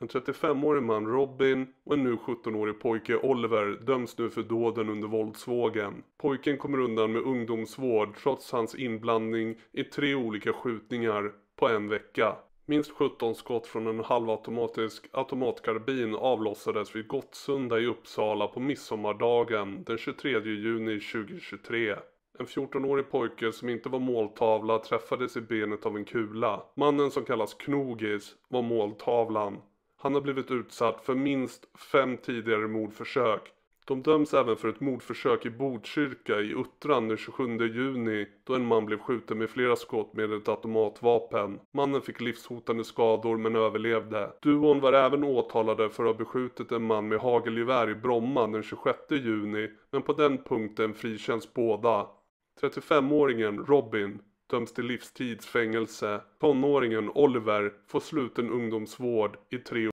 En 35-årig man Robin och en nu 17-årig pojke Oliver döms nu för dåden under våldsvågen. Pojken kommer undan med ungdomsvård trots hans inblandning i tre olika skjutningar på en vecka. Minst 17 skott från en halvautomatisk automatkarbin avlossades vid Gottsunda i Uppsala på midsommardagen den 23 juni 2023. En 14-årig pojke som inte var måltavla träffades i benet av en kula. Mannen som kallas Knogis var måltavlan. Han har blivit utsatt för minst fem tidigare mordförsök. De döms även för ett mordförsök i Botkyrka i Uttran den 27 juni då en man blev skjuten med flera skott med ett automatvapen. Mannen fick livshotande skador men överlevde. Duon var även åtalade för att ha beskjutit en man med hagelgevär i Bromma den 26 juni men på den punkten frikänns båda. 35-åringen Robin döms till livstidsfängelse. Tonåringen Oliver får sluten ungdomsvård i tre år.